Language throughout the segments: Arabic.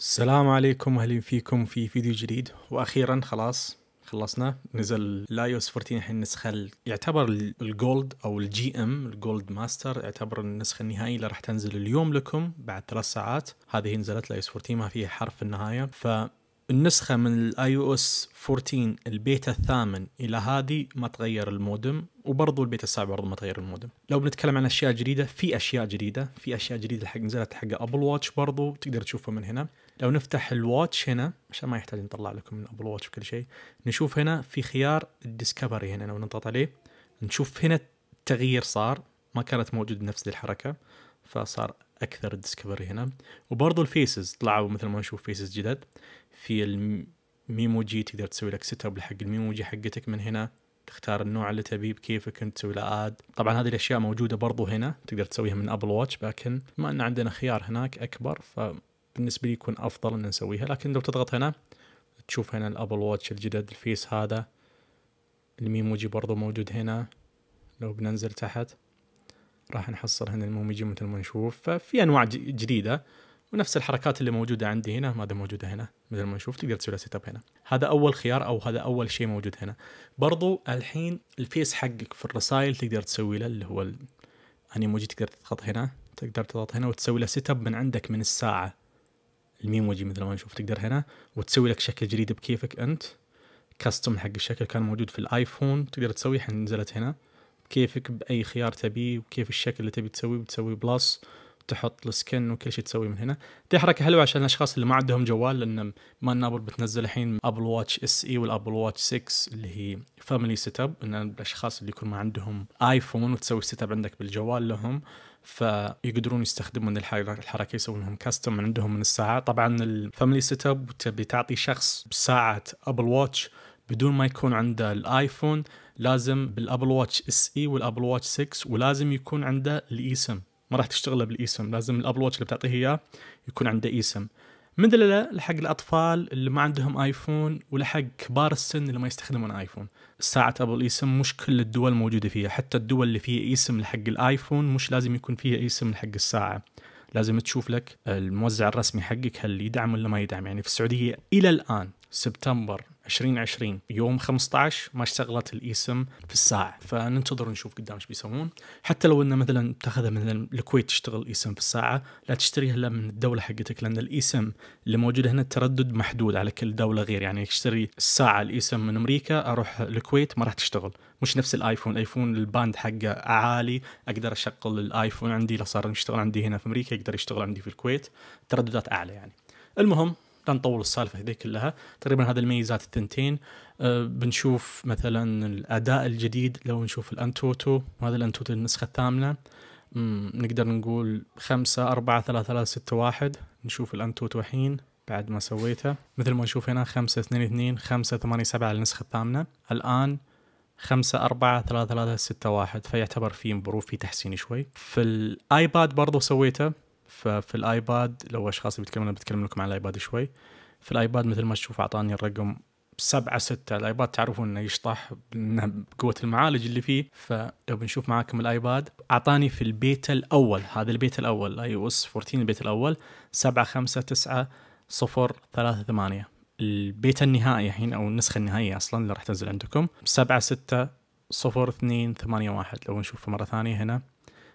السلام عليكم اهلا فيكم في فيديو جديد واخيرا خلاص خلصنا نزل لايوس 14 الحين النسخه يعتبر الجولد او الجي ام الجولد ماستر يعتبر النسخه النهائيه اللي راح تنزل اليوم لكم بعد ثلاث ساعات هذه نزلت لايوس 14 ما فيها حرف في النهايه ف النسخة من الاي او اس 14 البيتا الثامن الى هذه ما تغير المودم وبرضه البيتا السابع برضه ما تغير المودم. لو بنتكلم عن اشياء جديدة في اشياء جديدة، في اشياء جديدة حق نزلت حق ابل واتش برضه تقدر تشوفها من هنا. لو نفتح الواتش هنا عشان ما يحتاج نطلع لكم من ابل واتش وكل شيء نشوف هنا في خيار الديسكفري هنا لو نضغط عليه نشوف هنا التغيير صار ما كانت موجود نفس الحركه فصار اكثر الديسكفري هنا وبرضه الفيسز طلعوا مثل ما نشوف فيسز جدد في الميموجي تقدر تسوي لك سيت اب حق الميموجي حقتك من هنا تختار النوع اللي تبيه بكيفك انت تسوي له اد طبعا هذه الاشياء موجوده برضو هنا تقدر تسويها من ابل واتش لكن ما ان عندنا خيار هناك اكبر ف بالنسبه لي يكون افضل ان نسويها لكن لو تضغط هنا تشوف هنا الابل واتش الجدد الفيس هذا الميموجي برضو موجود هنا لو بننزل تحت راح نحصل هنا الميموجي مثل ما نشوف ففي انواع جديده ونفس الحركات اللي موجودة عندي هنا ماذا موجودة هنا مثل ما نشوف تقدر تسوي سيت اب هنا هذا أول خيار أو هذا أول شيء موجود هنا برضو الحين الفيس حقك في الرسائل تقدر تسوي له اللي هو الانيموجي تقدر تضغط هنا تقدر تضغط هنا وتسوي له سيت اب من عندك من الساعة الميموجي مثل ما نشوف تقدر هنا وتسوي لك شكل جديد بكيفك انت كاستم حق الشكل كان موجود في الايفون تقدر تسويه نزلت هنا بكيفك باي خيار تبيه وكيف الشكل اللي تبي تسويه بتسوي بلس تحط السكن وكل شيء تسويه من هنا دي حركه حلوه عشان الاشخاص اللي ما عندهم جوال لان ما نابل بتنزل الحين ابل واتش اس اي والابل واتش 6 اللي هي فاميلي سيت اب ان الاشخاص اللي يكون ما عندهم ايفون وتسوي سيت اب عندك بالجوال لهم فيقدرون يستخدمون الحركه يسوونهم كاستم من عندهم من الساعه طبعا الفاميلي سيت اب تبي تعطي شخص ساعه ابل واتش بدون ما يكون عنده الايفون لازم بالابل واتش اس اي والابل واتش 6 ولازم يكون عنده الاي سم ما راح تشتغله بالايسم لازم الابل واتش اللي بتعطيه اياه يكون عنده ايسم من دلالة لحق الأطفال اللي ما عندهم آيفون ولحق كبار السن اللي ما يستخدمون آيفون ساعة أبل إيسم مش كل الدول موجودة فيها حتى الدول اللي فيها إيسم لحق الآيفون مش لازم يكون فيها إيسم لحق الساعة لازم تشوف لك الموزع الرسمي حقك هل يدعم ولا ما يدعم يعني في السعودية إلى الآن سبتمبر 2020 يوم 15 ما اشتغلت الاسم في الساعه فننتظر نشوف قدام ايش بيسوون حتى لو انه مثلا تاخذها مثلا الكويت تشتغل الاسم في الساعه لا تشتريها الا من الدوله حقتك لان الاسم اللي موجود هنا التردد محدود على كل دوله غير يعني تشتري الساعه الاسم من امريكا اروح الكويت ما راح تشتغل مش نفس الايفون الايفون الباند حقه عالي اقدر اشغل الايفون عندي لو صار يشتغل عندي هنا في امريكا يقدر يشتغل عندي في الكويت ترددات اعلى يعني المهم لا نطول السالفه هذه كلها تقريبا هذه الميزات الثنتين أه، بنشوف مثلا الاداء الجديد لو نشوف الانتوتو وهذا الانتوتو النسخه الثامنه نقدر نقول خمسة أربعة ثلاثة ثلاثة ستة واحد نشوف الأنتوتو الحين بعد ما سويته مثل ما نشوف هنا خمسة اثنين اثنين خمسة ثمانية سبعة على النسخة الثامنة الآن خمسة أربعة ثلاثة ثلاثة ستة واحد فيعتبر في مبروف في تحسين شوي في الآيباد برضو سويته ففي الايباد لو اشخاص بيتكلمون بتكلم لكم على الايباد شوي في الايباد مثل ما تشوف اعطاني الرقم سبعة ستة الايباد تعرفون انه يشطح بقوة المعالج اللي فيه فلو بنشوف معاكم الايباد اعطاني في البيت الاول هذا البيت الاول اي او اس 14 البيت الاول سبعة خمسة تسعة صفر ثلاثة ثمانية البيت النهائي الحين او النسخة النهائية اصلا اللي راح تنزل عندكم سبعة ستة صفر اثنين ثمانية واحد لو نشوفه مرة ثانية هنا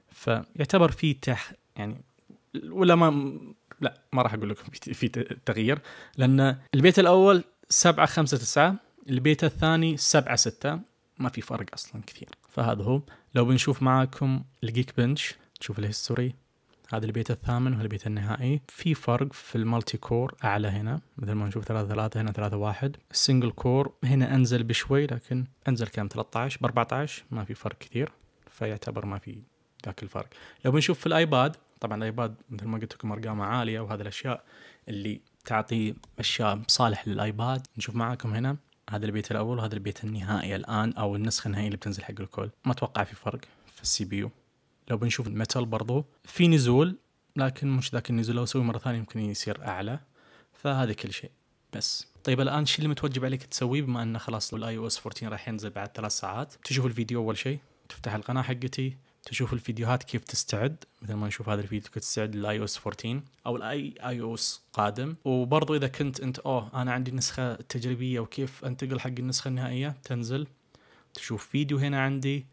فيعتبر في تح يعني ولا ما لا ما راح اقول لكم في تغيير لان البيت الاول 7 5 9 البيت الثاني 7 6 ما في فرق اصلا كثير فهذا هو لو بنشوف معاكم الجيك بنش تشوف الهيستوري هذا البيت الثامن وهذا البيت النهائي في فرق في المالتي كور اعلى هنا مثل ما نشوف 3 3 هنا 3 1 السنجل كور هنا انزل بشوي لكن انزل كم 13 ب 14 ما في فرق كثير فيعتبر ما في ذاك الفرق لو بنشوف في الايباد طبعا الايباد مثل ما قلت لكم ارقامه عاليه وهذه الاشياء اللي تعطي اشياء صالح للايباد نشوف معاكم هنا هذا البيت الاول وهذا البيت النهائي الان او النسخه النهائيه اللي بتنزل حق الكل ما اتوقع في فرق في السي بي يو لو بنشوف الميتال برضو في نزول لكن مش ذاك النزول لو اسوي مره ثانيه يمكن يصير اعلى فهذا كل شيء بس طيب الان شو اللي متوجب عليك تسويه بما انه خلاص الاي او اس 14 راح ينزل بعد ثلاث ساعات تشوف الفيديو اول شيء تفتح القناه حقتي تشوف الفيديوهات كيف تستعد مثل ما نشوف هذا الفيديو كيف تستعد للاي او اس 14 او الاي اي او اس قادم وبرضو اذا كنت انت اوه انا عندي النسخه التجريبيه وكيف انتقل حق النسخه النهائيه تنزل تشوف فيديو هنا عندي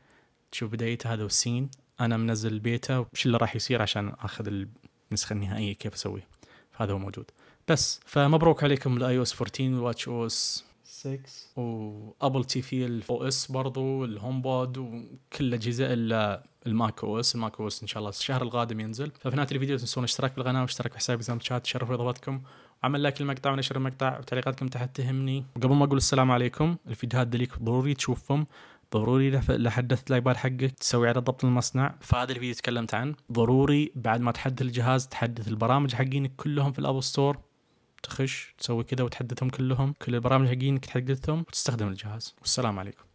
تشوف بدايته هذا والسين انا منزل البيتا وش اللي راح يصير عشان اخذ النسخه النهائيه كيف اسوي فهذا هو موجود بس فمبروك عليكم الاي او اس 14 والواتش او اس 6 وابل تي في الاو اس برضو الهوم بود وكل الاجهزه الا الماك او اس الماك او اس ان شاء الله الشهر القادم ينزل ففي نهايه الفيديو تنسون الاشتراك بالقناه واشتراك بحسابي سناب شات تشرف اضافتكم عمل لايك للمقطع ونشر المقطع وتعليقاتكم تحت تهمني وقبل ما اقول السلام عليكم الفيديوهات اللي ضروري تشوفهم ضروري لحدث الايباد حقك تسوي على ضبط المصنع فهذا الفيديو تكلمت عن ضروري بعد ما تحدث الجهاز تحدث البرامج حقينك كلهم في الاب ستور تخش تسوي كذا وتحدثهم كلهم كل البرامج حقينك تحدثهم وتستخدم الجهاز والسلام عليكم